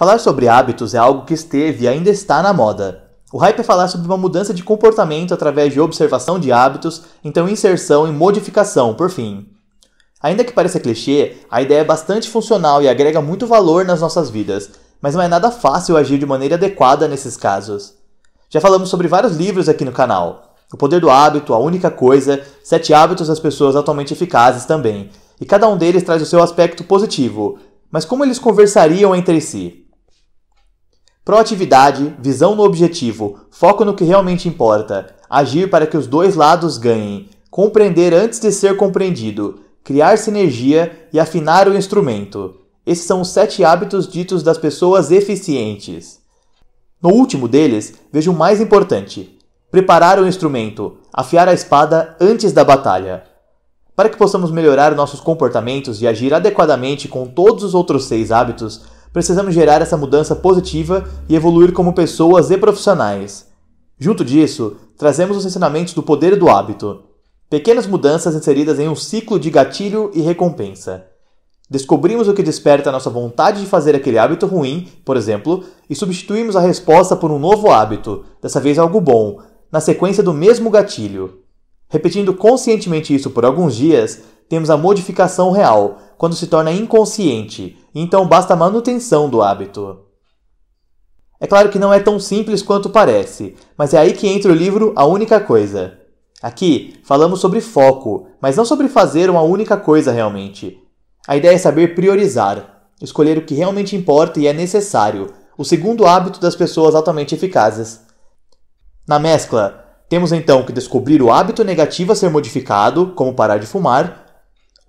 Falar sobre hábitos é algo que esteve e ainda está na moda. O hype é falar sobre uma mudança de comportamento através de observação de hábitos, então inserção e modificação, por fim. Ainda que pareça clichê, a ideia é bastante funcional e agrega muito valor nas nossas vidas, mas não é nada fácil agir de maneira adequada nesses casos. Já falamos sobre vários livros aqui no canal. O Poder do Hábito, A Única Coisa, Sete Hábitos das Pessoas Atualmente Eficazes também, e cada um deles traz o seu aspecto positivo, mas como eles conversariam entre si? Proatividade, visão no objetivo, foco no que realmente importa, agir para que os dois lados ganhem, compreender antes de ser compreendido, criar sinergia e afinar o instrumento. Esses são os sete hábitos ditos das pessoas eficientes. No último deles, vejo o mais importante: preparar o instrumento, afiar a espada antes da batalha. Para que possamos melhorar nossos comportamentos e agir adequadamente com todos os outros seis hábitos, precisamos gerar essa mudança positiva e evoluir como pessoas e profissionais. Junto disso, trazemos os ensinamentos do poder do hábito. Pequenas mudanças inseridas em um ciclo de gatilho e recompensa. Descobrimos o que desperta nossa vontade de fazer aquele hábito ruim, por exemplo, e substituímos a resposta por um novo hábito, dessa vez algo bom, na sequência do mesmo gatilho. Repetindo conscientemente isso por alguns dias, temos a modificação real, quando se torna inconsciente, então basta a manutenção do hábito. É claro que não é tão simples quanto parece, mas é aí que entra o livro A Única Coisa. Aqui falamos sobre foco, mas não sobre fazer uma única coisa realmente. A ideia é saber priorizar, escolher o que realmente importa e é necessário, o segundo hábito das pessoas altamente eficazes. Na mescla, temos então que descobrir o hábito negativo a ser modificado, como parar de fumar,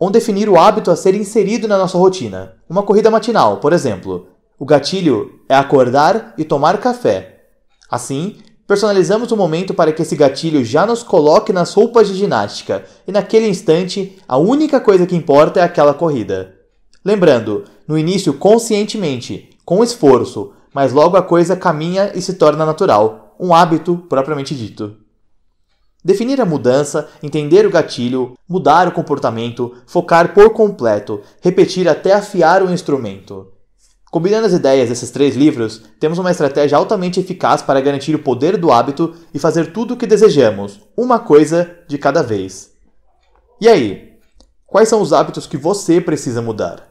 ou definir o hábito a ser inserido na nossa rotina. Uma corrida matinal, por exemplo. O gatilho é acordar e tomar café. Assim, personalizamos o momento para que esse gatilho já nos coloque nas roupas de ginástica e naquele instante a única coisa que importa é aquela corrida. Lembrando, no início conscientemente, com esforço, mas logo a coisa caminha e se torna natural, um hábito propriamente dito. Definir a mudança, entender o gatilho, mudar o comportamento, focar por completo, repetir até afiar o instrumento. Combinando as ideias desses três livros, temos uma estratégia altamente eficaz para garantir o poder do hábito e fazer tudo o que desejamos, uma coisa de cada vez. E aí? Quais são os hábitos que você precisa mudar?